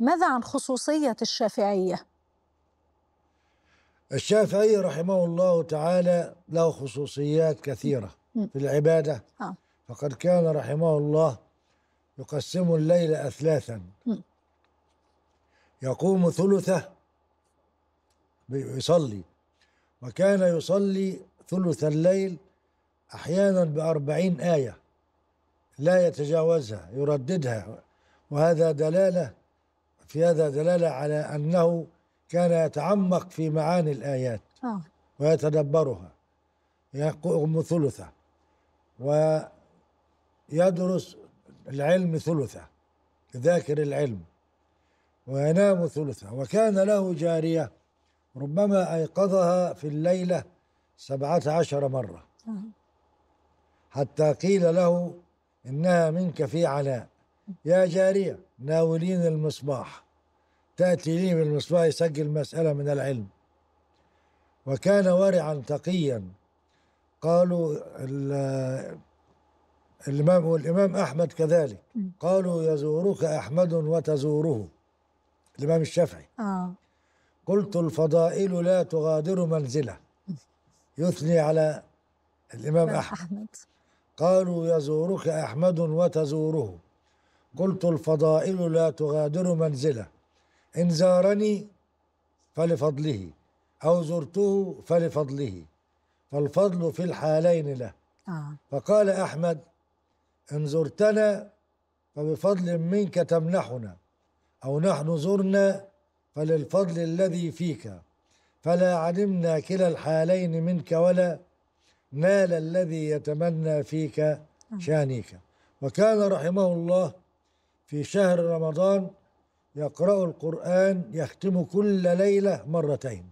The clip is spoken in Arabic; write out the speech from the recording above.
ماذا عن خصوصية الشافعية؟ الشافعي رحمه الله تعالى له خصوصيات كثيرة في العبادة آه. فقد كان رحمه الله يقسم الليل أثلاثا يقوم ثلثه يصلي وكان يصلي ثلث الليل أحيانا بأربعين آية لا يتجاوزها يرددها وهذا دلالة في هذا دلالة على أنه كان يتعمق في معاني الآيات آه. ويتدبرها يقوم ثلثة ويدرس العلم ثلثة يذاكر العلم وينام ثلثة وكان له جارية ربما أيقظها في الليلة سبعة عشر مرة آه. حتى قيل له إنها منك في علاء يا جارية ناولين المصباح تأتي لي بالمصباح يسجل مسألة من العلم وكان ورعا تقيا قالوا الإمام والإمام أحمد كذلك قالوا يزورك أحمد وتزوره الإمام الشافعي آه. قلت الفضائل لا تغادر منزله يثني على الإمام أحمد قالوا يزورك أحمد وتزوره قلت الفضائل لا تغادر منزله إن زارني فلفضله أو زرته فلفضله فالفضل في الحالين له آه. فقال أحمد إن زرتنا فبفضل منك تمنحنا أو نحن زرنا فللفضل الذي فيك فلا علمنا كلا الحالين منك ولا نال الذي يتمنى فيك آه. شانيك وكان رحمه الله في شهر رمضان يقرأ القرآن يختم كل ليلة مرتين